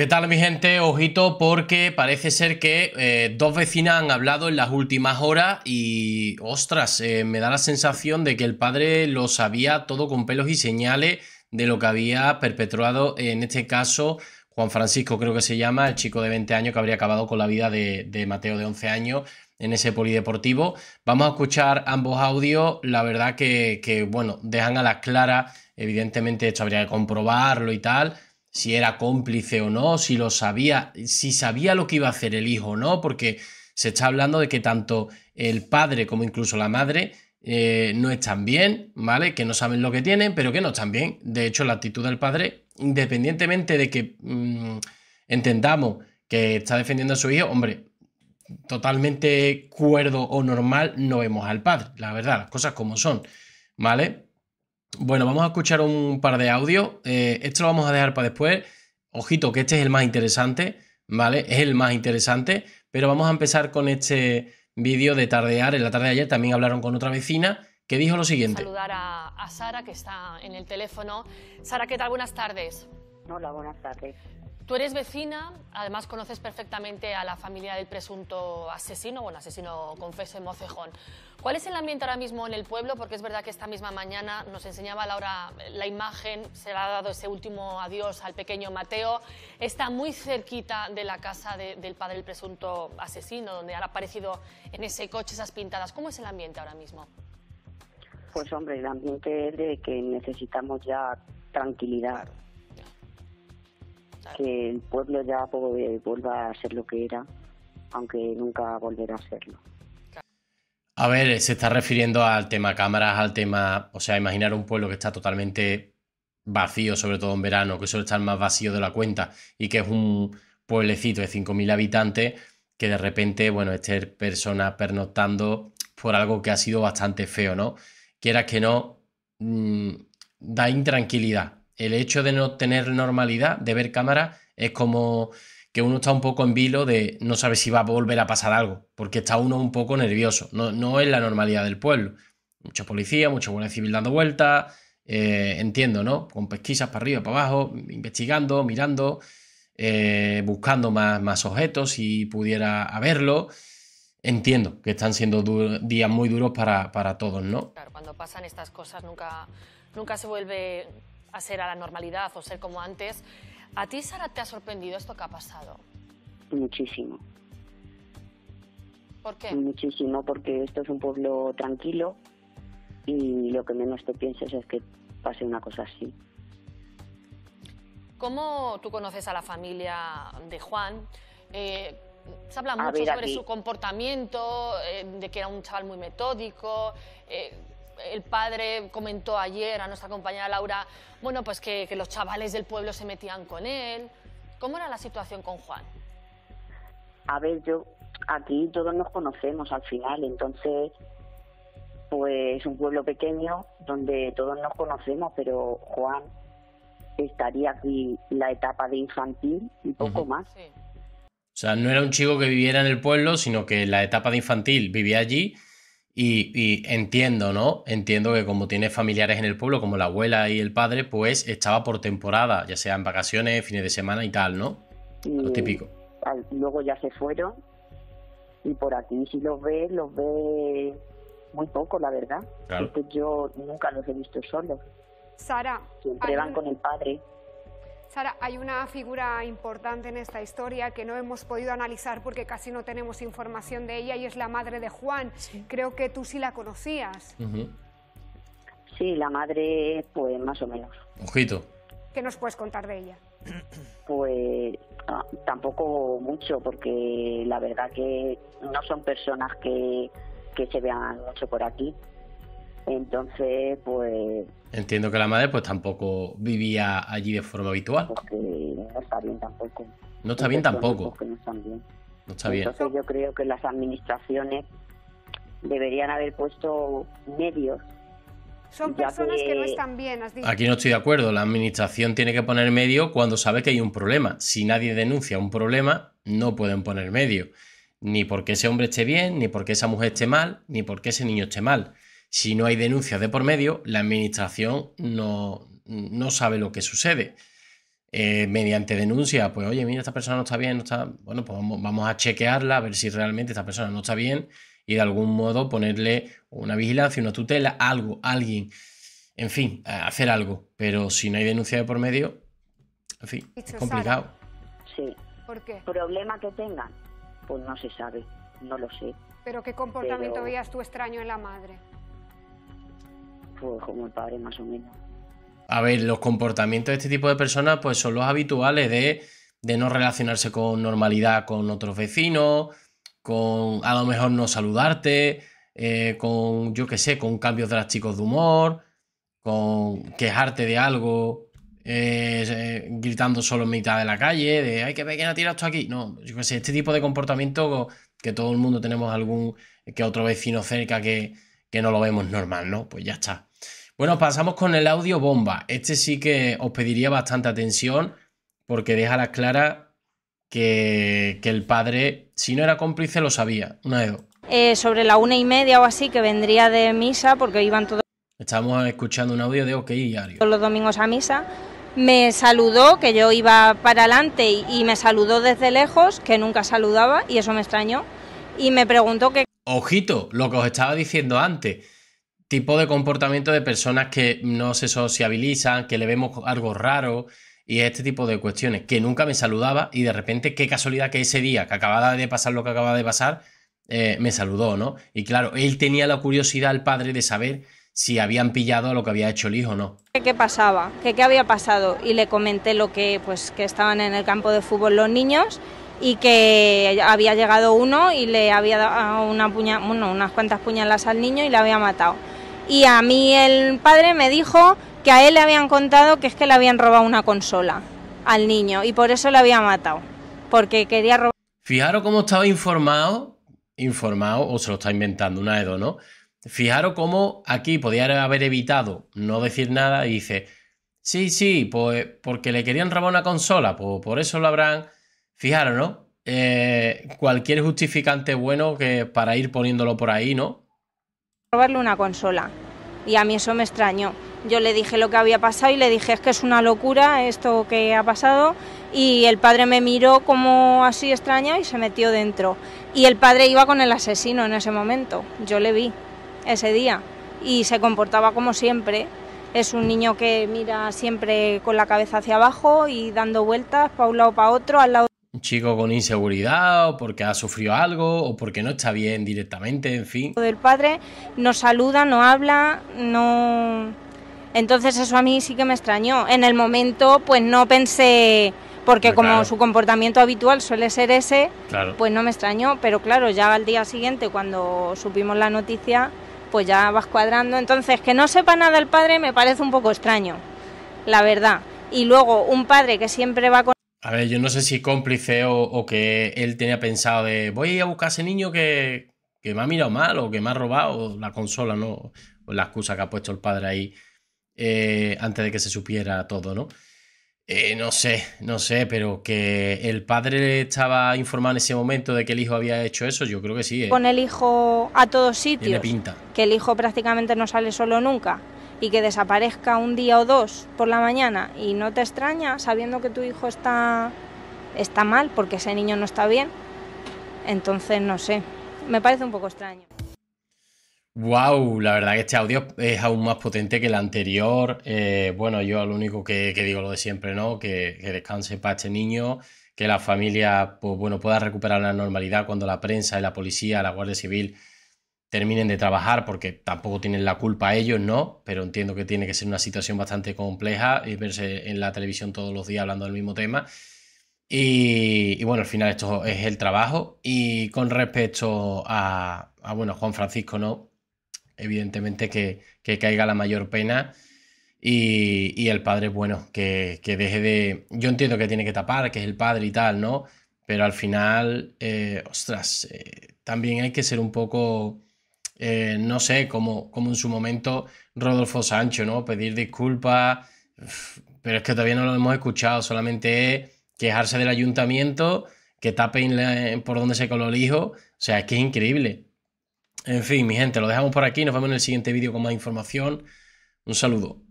¿Qué tal mi gente? Ojito porque parece ser que eh, dos vecinas han hablado en las últimas horas y ostras, eh, me da la sensación de que el padre lo sabía todo con pelos y señales de lo que había perpetrado en este caso Juan Francisco, creo que se llama, el chico de 20 años que habría acabado con la vida de, Mateo de 11 años en ese polideportivo. Vamos a escuchar ambos audios, la verdad que, que bueno, dejan a las claras, evidentemente esto habría que comprobarlo y tal si era cómplice o no, si lo sabía, si sabía lo que iba a hacer el hijo o no, porque se está hablando de que tanto el padre como incluso la madre eh, no están bien, ¿vale? Que no saben lo que tienen, pero que no están bien. De hecho, la actitud del padre, independientemente de que mm, entendamos que está defendiendo a su hijo, hombre, totalmente cuerdo o normal no vemos al padre, la verdad, las cosas como son, ¿vale? Bueno, vamos a escuchar un par de audios. Eh, esto lo vamos a dejar para después. Ojito, que este es el más interesante, ¿vale? Es el más interesante, pero vamos a empezar con este vídeo de tardear. En la tarde de ayer también hablaron con otra vecina que dijo lo siguiente. Saludar a, a Sara, que está en el teléfono. Sara, ¿qué tal? Buenas tardes. Hola, buenas tardes. Tú eres vecina, además conoces perfectamente a la familia del presunto asesino, bueno, asesino confeso en Mocejón. ¿Cuál es el ambiente ahora mismo en el pueblo? Porque es verdad que esta misma mañana nos enseñaba Laura la imagen, se le ha dado ese último adiós al pequeño Mateo. Está muy cerquita de la casa del padre del presunto asesino, donde han aparecido en ese coche esas pintadas. ¿Cómo es el ambiente ahora mismo? Pues hombre, el ambiente es de que necesitamos ya tranquilidad que el pueblo ya eh, vuelva a ser lo que era, aunque nunca volverá a serlo. A ver, eh, se está refiriendo al tema cámaras, al tema, o sea, imaginar un pueblo que está totalmente vacío, sobre todo en verano, que suele estar más vacío de la cuenta y que es un pueblecito de 5.000 habitantes, que de repente, bueno, esté persona pernoctando por algo que ha sido bastante feo, ¿no? Quieras que no, mm, da intranquilidad el hecho de no tener normalidad, de ver cámara, es como que uno está un poco en vilo de no saber si va a volver a pasar algo, porque está uno un poco nervioso. No, es la normalidad del pueblo. Mucha policía, mucha guardia civil dando vueltas, eh, entiendo, ¿no? Con pesquisas para arriba, para abajo, investigando, mirando, eh, buscando más, más objetos si pudiera haberlo. Entiendo que están siendo días muy duros para, todos, ¿no? Claro, cuando pasan estas cosas nunca, nunca se vuelve a ser a la normalidad o ser como antes. ¿A ti, Sara, te ha sorprendido esto que ha pasado? Muchísimo. ¿Por qué? Muchísimo, porque esto es un pueblo tranquilo y lo que menos te piensas es que pase una cosa así. ¿Cómo tú conoces a la familia de Juan? Eh, se habla mucho sobre su comportamiento, eh, de que era un chaval muy metódico. Eh, el padre comentó ayer a nuestra compañera Laura, bueno, pues que, los chavales del pueblo se metían con él. ¿Cómo era la situación con Juan? A ver, yo, aquí todos nos conocemos al final, entonces pues un pueblo pequeño donde todos nos conocemos, pero Juan estaría aquí la etapa de infantil y poco más. O sea, no era un chico que viviera en el pueblo, sino que la etapa de infantil vivía allí y, y, entiendo, ¿no? Entiendo que como tiene familiares en el pueblo, como la abuela y el padre, pues estaba por temporada, ya sea en vacaciones, fines de semana y tal, ¿no? lo mm, típico. luego ya se fueron y por aquí si los ve los ve muy poco, la verdad. Claro. yo nunca los he visto solos. Sara. Siempre van con el padre. Sara, hay una figura importante en esta historia que no hemos podido analizar porque casi no tenemos información de ella y es la madre de Juan. Creo que tú sí la conocías. Sí, la madre, pues más o menos. Ojito. ¿Qué nos puedes contar de ella? Pues ah, tampoco mucho, porque la verdad que no son personas que, que se vean mucho por aquí. Entonces, pues... Entiendo que la madre pues tampoco vivía allí de forma habitual. Porque no está bien tampoco. No está bien tampoco. No está bien. Entonces yo creo que las administraciones deberían haber puesto medios. Son personas que... no están bien, has dicho. Aquí no estoy de acuerdo. La administración tiene que poner medio cuando sabe que hay un problema. Si nadie denuncia un problema, no pueden poner medio. Ni porque ese hombre esté bien, ni porque esa mujer esté mal, ni porque ese niño esté mal. Si no hay denuncias de por medio, la administración no, sabe lo que sucede. Eh, mediante denuncia, pues oye, mira, esta persona no está bien, no está. Bueno, pues vamos, a chequearla, a ver si realmente esta persona no está bien y de algún modo ponerle una vigilancia, una tutela, algo, alguien. En fin, hacer algo. Pero si no hay denuncia de por medio, en fin, es complicado. Sí. ¿Por qué? Problema que tengan, pues no se sabe, no lo sé. ¿Pero qué comportamiento veías tú extraño en la madre? Pues, como el padre más o menos. A ver, los comportamientos de este tipo de personas pues son los habituales de, no relacionarse con normalidad con otros vecinos, con a lo mejor no saludarte, eh, con yo qué sé, con cambios drásticos de humor, con quejarte de algo, eh, eh, gritando solo en mitad de la calle, de ay, que pequeña quién ha tirado esto aquí. No, yo qué sé, este tipo de comportamiento que todo el mundo tenemos algún que otro vecino cerca que, que no lo vemos normal, ¿no? Pues ya está. Bueno, pasamos con el audio bomba. Este sí que os pediría bastante atención porque deja la las que, el padre, si no era cómplice, lo sabía. Una de dos. Eh, sobre la una y media o así, que vendría de misa porque iban todos. Estamos escuchando un audio de OK Diario. Todos los domingos a misa. Me saludó, que yo iba para adelante y me saludó desde lejos, que nunca saludaba y eso me extrañó. Y me preguntó que Ojito, lo que os estaba diciendo antes, tipo de comportamiento de personas que no se sociabilizan, que le vemos algo raro y este tipo de cuestiones, que nunca me saludaba y de repente qué casualidad que ese día que acababa de pasar lo que acababa de pasar, eh, me saludó, ¿no? Y claro, él tenía la curiosidad, al padre, de saber si habían pillado lo que había hecho el hijo o no. ¿Qué pasaba? ¿Qué, ¿Qué había pasado? Y le comenté lo que, pues, que estaban en el campo de fútbol los niños y que había llegado uno y le había dado una puña, unas cuantas puñalas al niño y le había matado. Y a mí el padre me dijo que a él le habían contado que es que le habían robado una consola al niño y por eso le había matado, porque quería robar. Fijaros cómo estaba informado, informado o se lo está inventando una Edo, ¿no? Fijaros cómo aquí podía haber evitado no decir nada y dice, sí, sí, pues porque le querían robar una consola, pues por eso lo habrán Fijaros, ¿no? Eh, cualquier justificante bueno que para ir poniéndolo por ahí, ¿no? Probarle una consola. Y a mí eso me extrañó. Yo le dije lo que había pasado y le dije es que es una locura esto que ha pasado. Y el padre me miró como así extraña y se metió dentro. Y el padre iba con el asesino en ese momento. Yo le vi ese día. Y se comportaba como siempre. Es un niño que mira siempre con la cabeza hacia abajo y dando vueltas para un lado, para otro, al lado chico con inseguridad o porque ha sufrido algo o porque no está bien directamente, en fin. El padre no saluda, no habla, no... Entonces eso a mí sí que me extrañó. En el momento pues no pensé, porque como su comportamiento habitual suele ser ese, pues no me extrañó, pero claro, ya al día siguiente cuando supimos la noticia, pues ya vas cuadrando. Entonces que no sepa nada el padre me parece un poco extraño, la verdad. Y luego un padre que siempre va con... A ver, yo no sé si cómplice o, que él tenía pensado de voy a, ir a buscar a ese niño que, que, me ha mirado mal o que me ha robado la consola, ¿no? O la excusa que ha puesto el padre ahí eh, antes de que se supiera todo, ¿no? Eh, no sé, no sé, pero que el padre estaba informado en ese momento de que el hijo había hecho eso, yo creo que sí. Eh. Con el hijo a todos sitios. Tiene pinta. Que el hijo prácticamente no sale solo nunca y que desaparezca un día o dos por la mañana y no te extraña sabiendo que tu hijo está, está mal porque ese niño no está bien, entonces no sé, me parece un poco extraño. Wow, la verdad que este audio es aún más potente que el anterior. Eh, bueno, yo lo único que, que, digo lo de siempre, ¿no? Que, que descanse para este niño, que la familia, pues bueno, pueda recuperar la normalidad cuando la prensa y la policía, la Guardia Civil terminen de trabajar, porque tampoco tienen la culpa ellos, ¿no? Pero entiendo que tiene que ser una situación bastante compleja y verse en la televisión todos los días hablando del mismo tema. Y, bueno, al final esto es el trabajo. Y con respecto a, bueno, Juan Francisco, ¿no? Evidentemente que, caiga la mayor pena. Y, el padre, bueno, que, deje de... Yo entiendo que tiene que tapar, que es el padre y tal, ¿no? Pero al final, eh, ostras, eh, también hay que ser un poco eh, no sé, como, como en su momento Rodolfo Sancho, ¿no? Pedir disculpas, pero es que todavía no lo hemos escuchado, solamente es quejarse del ayuntamiento, que tapen por donde se coló el hijo, o sea, es que es increíble. En fin, mi gente, lo dejamos por aquí, nos vemos en el siguiente vídeo con más información. Un saludo.